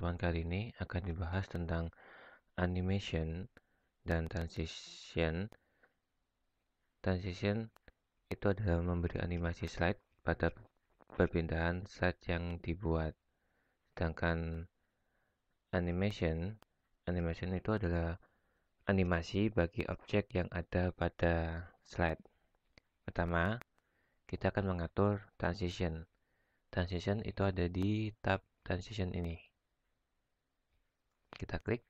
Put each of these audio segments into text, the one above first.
pertemuan kali ini akan dibahas tentang animation dan transition. Transition itu adalah memberi animasi slide pada perpindahan slide yang dibuat. Sedangkan animation, animation itu adalah animasi bagi objek yang ada pada slide. Pertama, kita akan mengatur transition. Transition itu ada di tab transition ini kita klik.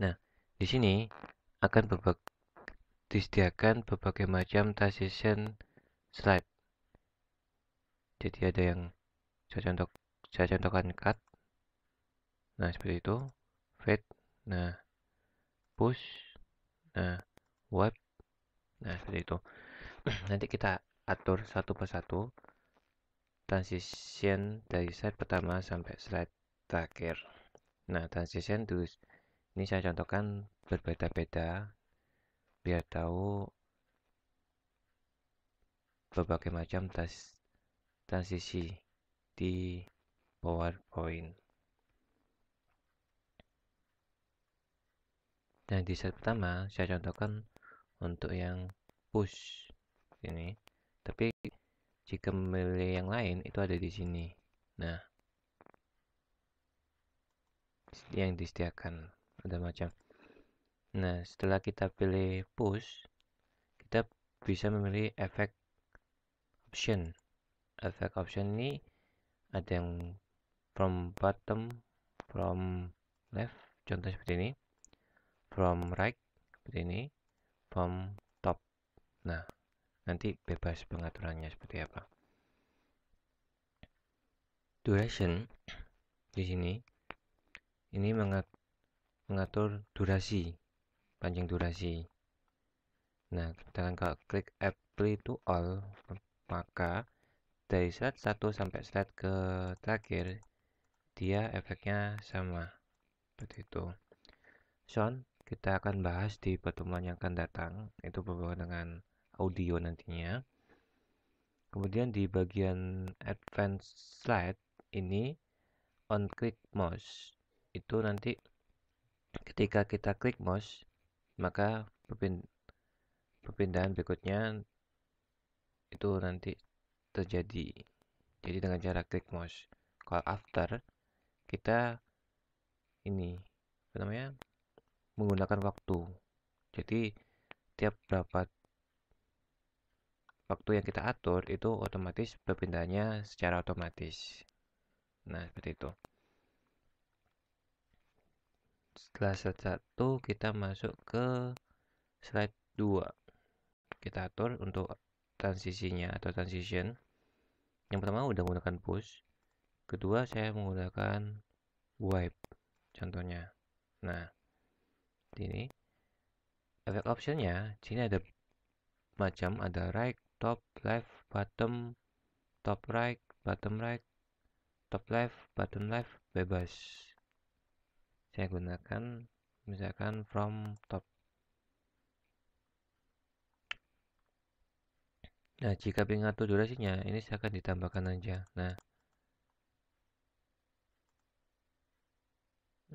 Nah, di sini akan berbagi, disediakan berbagai macam transition slide. Jadi ada yang saya contoh saya contohkan cut. Nah, seperti itu. Fade. Nah, push. Nah, wipe. Nah, seperti itu. Nanti kita atur satu persatu transition dari slide pertama sampai slide terakhir. Nah, transition to ini saya contohkan berbeda-beda biar tahu berbagai macam trans transisi di PowerPoint. Nah, di set pertama saya contohkan untuk yang push ini. Tapi jika memilih yang lain itu ada di sini. Nah, yang disediakan ada macam nah setelah kita pilih push kita bisa memilih efek option efek option ini ada yang from bottom from left contoh seperti ini from right seperti ini from top nah nanti bebas pengaturannya seperti apa duration di sini ini mengatur durasi panjang durasi nah dengan kalau klik apply to all maka dari slide 1 sampai slide ke terakhir dia efeknya sama seperti itu sound kita akan bahas di pertemuan yang akan datang itu berhubungan dengan audio nantinya kemudian di bagian advanced slide ini on click mouse itu nanti ketika kita klik mouse maka perpindahan berikutnya itu nanti terjadi jadi dengan cara klik mouse kalau after kita ini apa namanya menggunakan waktu jadi tiap berapa waktu yang kita atur itu otomatis perpindahannya secara otomatis nah seperti itu setelah slide 1 kita masuk ke slide 2 kita atur untuk transisinya atau transition yang pertama udah menggunakan push kedua saya menggunakan wipe contohnya nah ini efek optionnya sini ada macam ada right top left bottom top right bottom right top left bottom left bebas saya gunakan misalkan from top nah jika ingin atur durasinya ini saya akan ditambahkan aja nah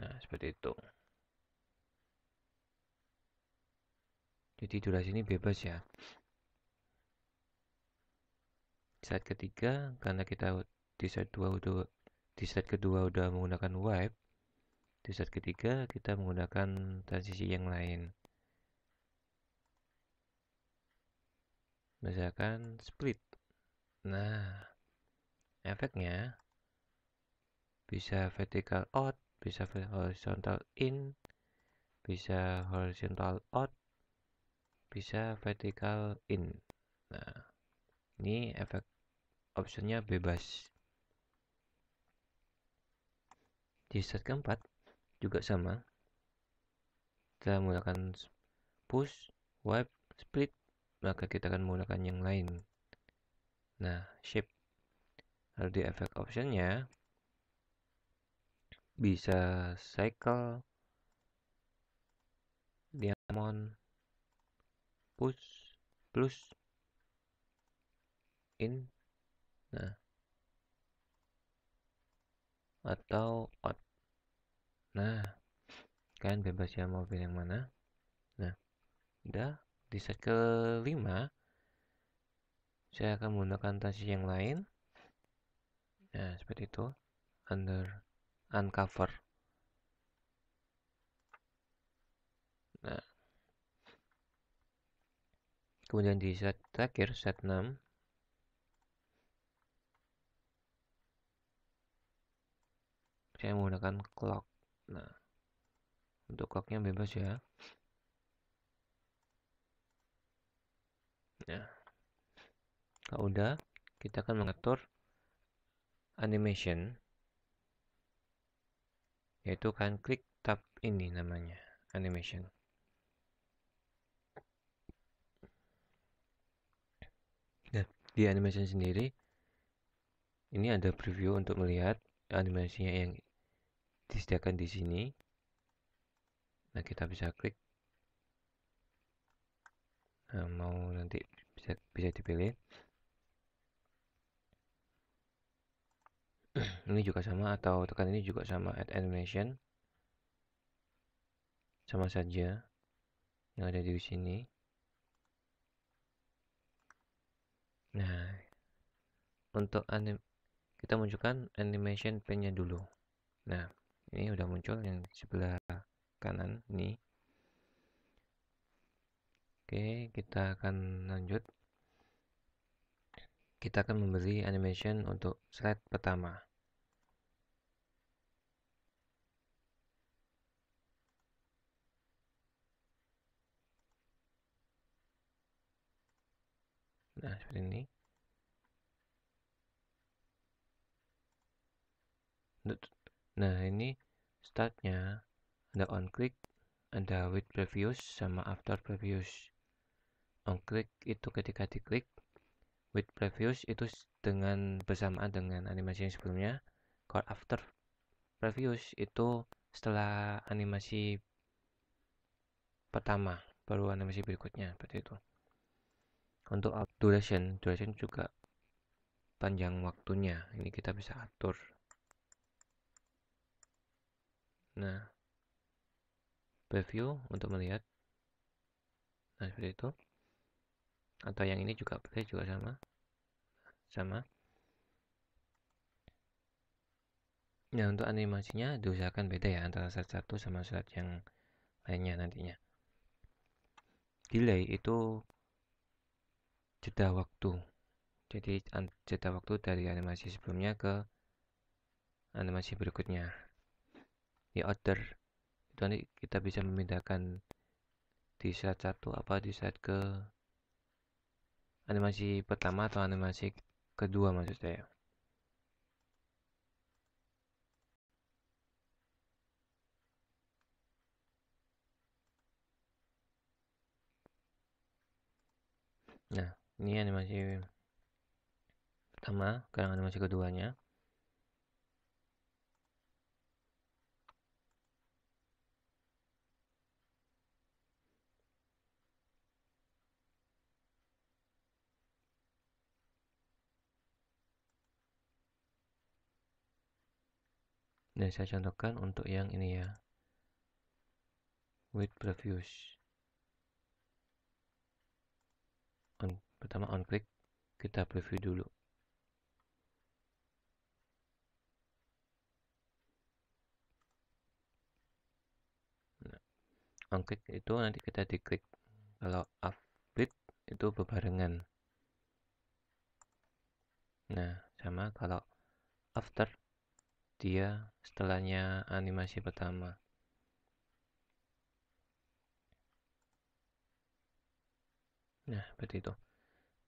nah seperti itu jadi durasi ini bebas ya saat ketiga karena kita di saat di set kedua udah menggunakan wipe di set ketiga kita menggunakan transisi yang lain misalkan split nah efeknya bisa vertical out bisa horizontal in bisa horizontal out bisa vertical in nah ini efek optionnya bebas di set keempat juga sama kita menggunakan push wipe split maka kita akan menggunakan yang lain nah shape lalu di efek optionnya bisa cycle diamond push plus in nah atau out nah kalian bebas ya mau pilih yang mana nah udah di set kelima saya akan menggunakan tasi yang lain nah seperti itu under uncover nah kemudian di set terakhir set 6 saya menggunakan clock Nah, untuk koknya bebas ya. Nah, kalau udah, kita akan mengatur animation, yaitu kan klik tab ini namanya animation. Nah, di animation sendiri, ini ada preview untuk melihat animasinya yang disediakan di sini. Nah, kita bisa klik. Nah, mau nanti bisa bisa dipilih. ini juga sama atau tekan ini juga sama add animation. Sama saja yang ada di sini. Nah, untuk anim kita munculkan animation pennya dulu. Nah, ini udah muncul yang sebelah kanan ini oke kita akan lanjut kita akan memberi animation untuk slide pertama nah seperti ini untuk Nah, ini startnya. anda on click, anda with previous sama after previous. On click itu ketika diklik, with previous itu dengan bersamaan dengan animasi yang sebelumnya. Kalau after previous itu setelah animasi pertama, baru animasi berikutnya, seperti itu. Untuk duration, duration juga panjang waktunya. Ini kita bisa atur Nah, preview untuk melihat. Nah, seperti itu. Atau yang ini juga boleh, juga sama. Sama. Nah, untuk animasinya diusahakan beda ya antara slide satu sama slide yang lainnya nantinya. Delay itu jeda waktu. Jadi jeda waktu dari animasi sebelumnya ke animasi berikutnya di order itu nanti kita bisa memindahkan di saat satu apa di saat ke animasi pertama atau animasi kedua maksud saya ya. Nah, ini animasi pertama, sekarang animasi keduanya. dan saya contohkan untuk yang ini ya with previews on, pertama on click kita preview dulu nah, on click itu nanti kita diklik kalau update itu berbarengan nah sama kalau after dia setelahnya animasi pertama nah seperti itu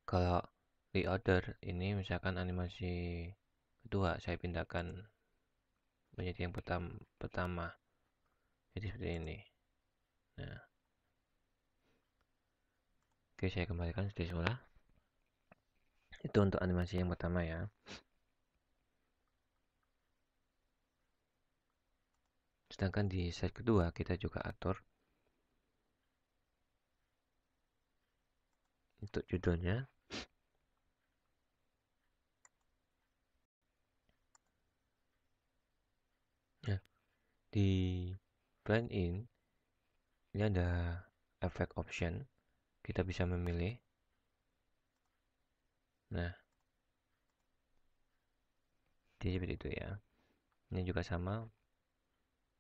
kalau re-order ini misalkan animasi kedua saya pindahkan menjadi yang pertam pertama jadi seperti ini nah oke saya kembalikan seperti semula itu untuk animasi yang pertama ya sedangkan di set kedua kita juga atur untuk judulnya ya. di blend in ini ada efek option kita bisa memilih nah di seperti itu ya ini juga sama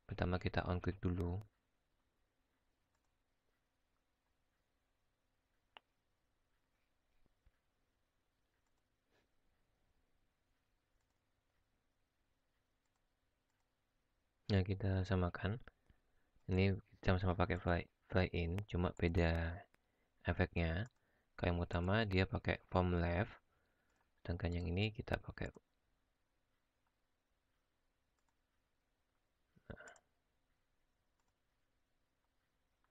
pertama kita on click dulu Nah, kita samakan. Ini sama-sama pakai fly, fly in, cuma beda efeknya. Kayak yang utama dia pakai form left, sedangkan yang ini kita pakai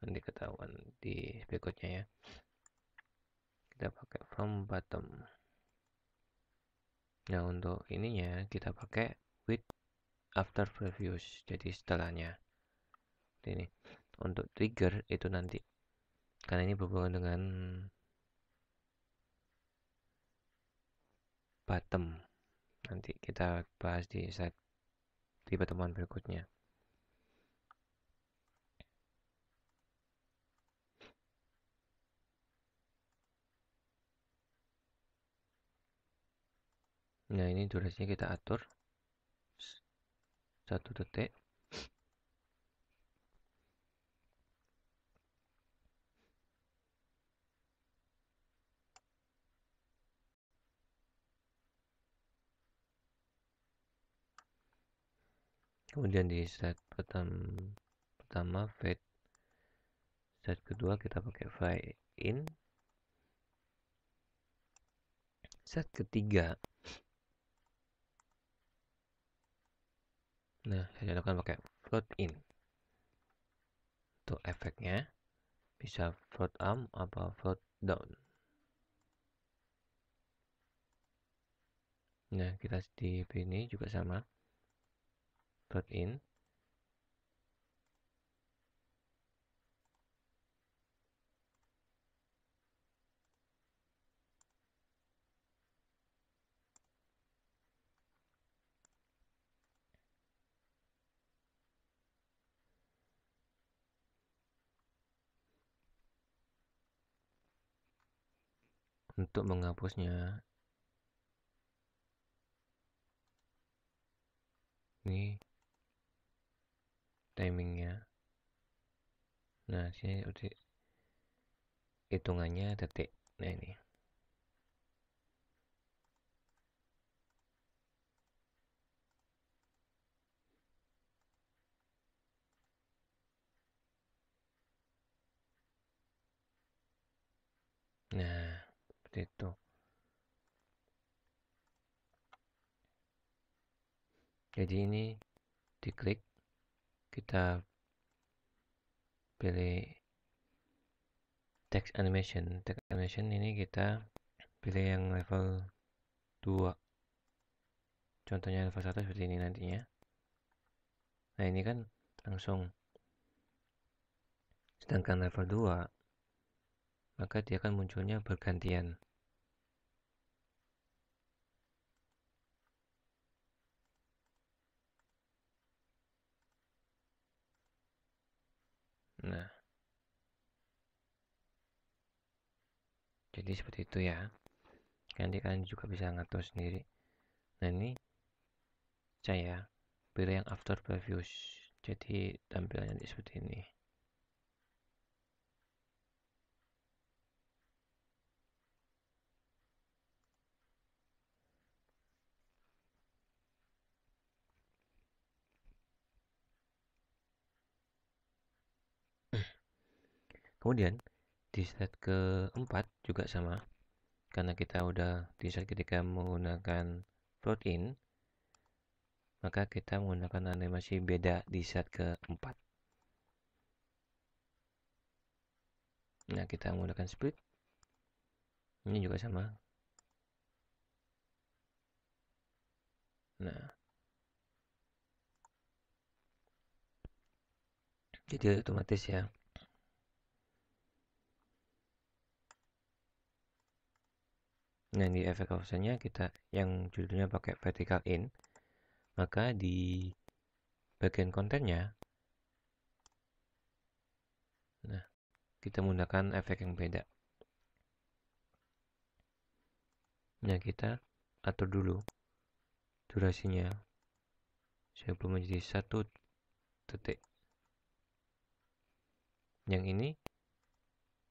nanti ketahuan di berikutnya ya kita pakai from bottom nah untuk ininya kita pakai with after previous. jadi setelahnya ini untuk trigger itu nanti karena ini berhubungan dengan bottom nanti kita bahas di saat di pertemuan berikutnya Nah ini durasinya kita atur satu detik. Kemudian di set pertama, pertama fade, set kedua kita pakai fade in, set ketiga Nah, saya contohkan pakai float in. Untuk efeknya bisa float up atau float down. Nah, kita di ini juga sama. Float in. untuk menghapusnya ini timingnya nah sini udah hitungannya detik nah ini nah seperti itu jadi ini diklik kita pilih text animation text animation ini kita pilih yang level 2 contohnya level 1 seperti ini nantinya nah ini kan langsung sedangkan level 2 maka dia akan munculnya bergantian. Nah. Jadi seperti itu ya. Nanti kalian juga bisa ngatur sendiri. Nah ini saya pilih yang after previews. Jadi tampilannya seperti ini. kemudian di set keempat juga sama karena kita udah di set ketika menggunakan float in maka kita menggunakan animasi beda di set keempat nah kita menggunakan split ini juga sama nah jadi otomatis ya Nah, di efek offsetnya kita yang judulnya pakai vertical in, maka di bagian kontennya nah, kita menggunakan efek yang beda. Nah, kita atur dulu durasinya sebelum menjadi satu detik. Yang ini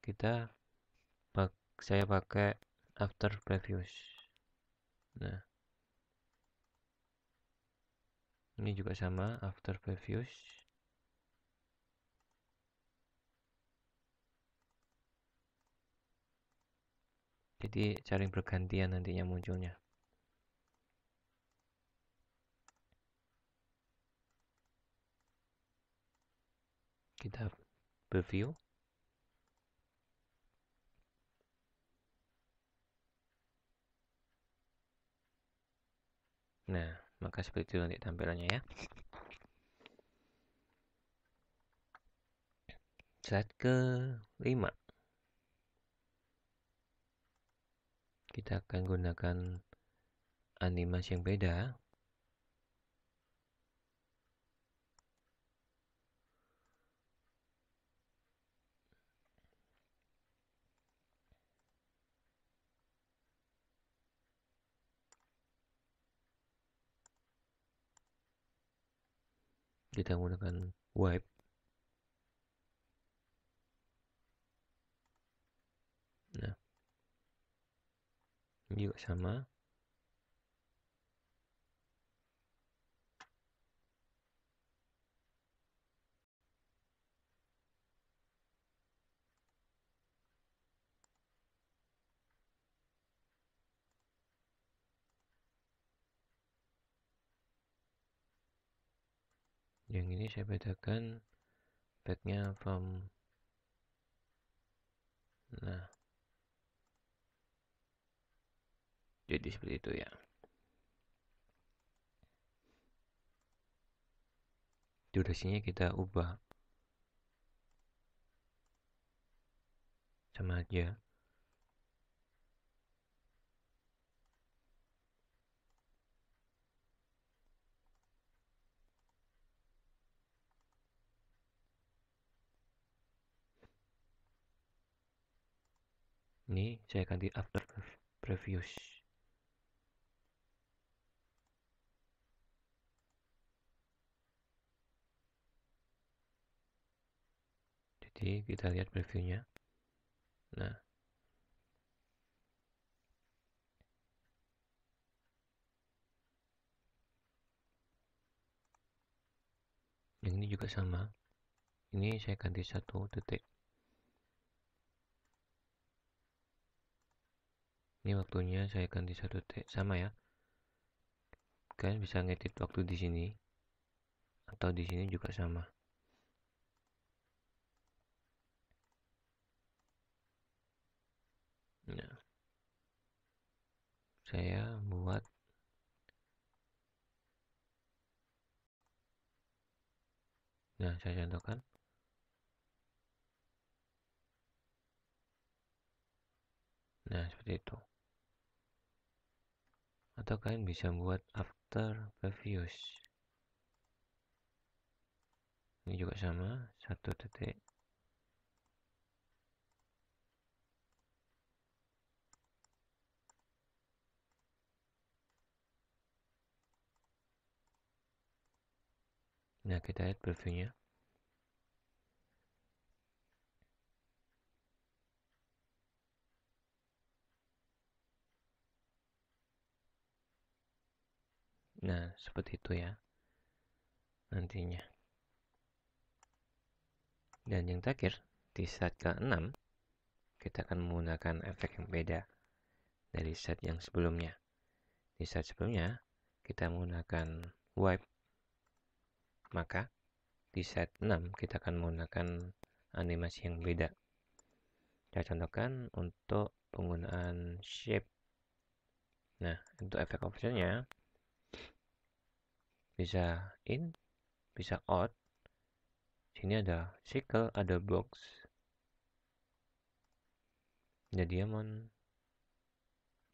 kita saya pakai after previous nah ini juga sama after previous jadi saling bergantian nantinya munculnya kita preview Nah, maka seperti itu nanti tampilannya ya. Slide ke 5. Kita akan gunakan animasi yang beda kita menggunakan wipe nah ini juga sama yang ini saya bedakan backnya from nah jadi seperti itu ya durasinya kita ubah sama aja ini saya ganti after previous jadi kita lihat previewnya nah yang ini juga sama ini saya ganti satu titik. ini waktunya saya ganti satu t sama ya kalian bisa ngedit waktu di sini atau di sini juga sama nah saya buat nah saya contohkan nah seperti itu atau kalian bisa buat after previous ini juga sama satu detik nah kita lihat previewnya Nah, seperti itu ya. Nantinya. Dan yang terakhir, di set ke-6, kita akan menggunakan efek yang beda dari set yang sebelumnya. Di set sebelumnya, kita menggunakan wipe. Maka, di set 6, kita akan menggunakan animasi yang beda. Saya contohkan untuk penggunaan shape. Nah, untuk efek optionnya, bisa in bisa out sini ada circle ada box ada diamond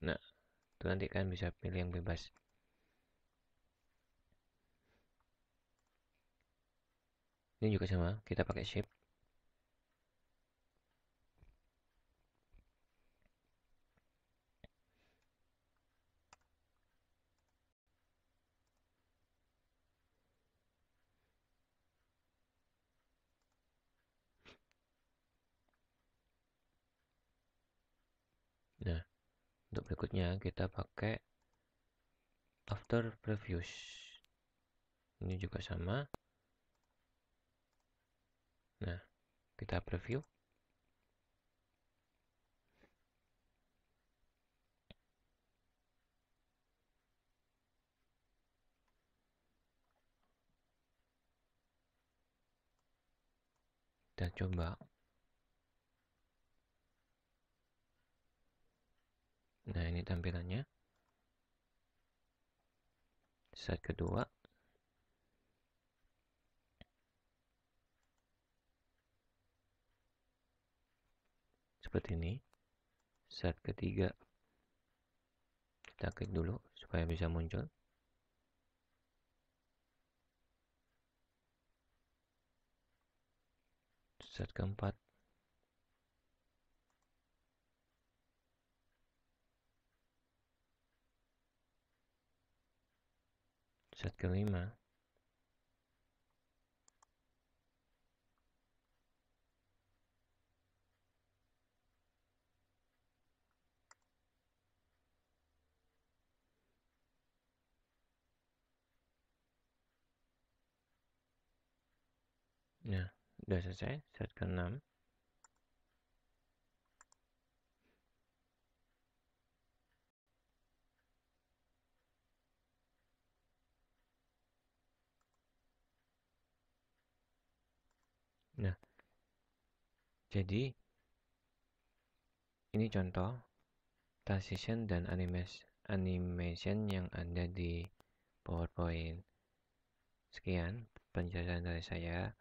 nah itu nanti kalian bisa pilih yang bebas ini juga sama kita pakai shape berikutnya kita pakai after previous ini juga sama nah kita preview kita coba Nah, ini tampilannya. Set kedua. Seperti ini. Set ketiga. Kita klik dulu supaya bisa muncul. Set keempat. Set kelima. Ya, sudah selesai. Set ke-6. Jadi, ini contoh transition dan animation yang ada di PowerPoint. Sekian penjelasan dari saya.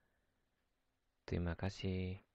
Terima kasih.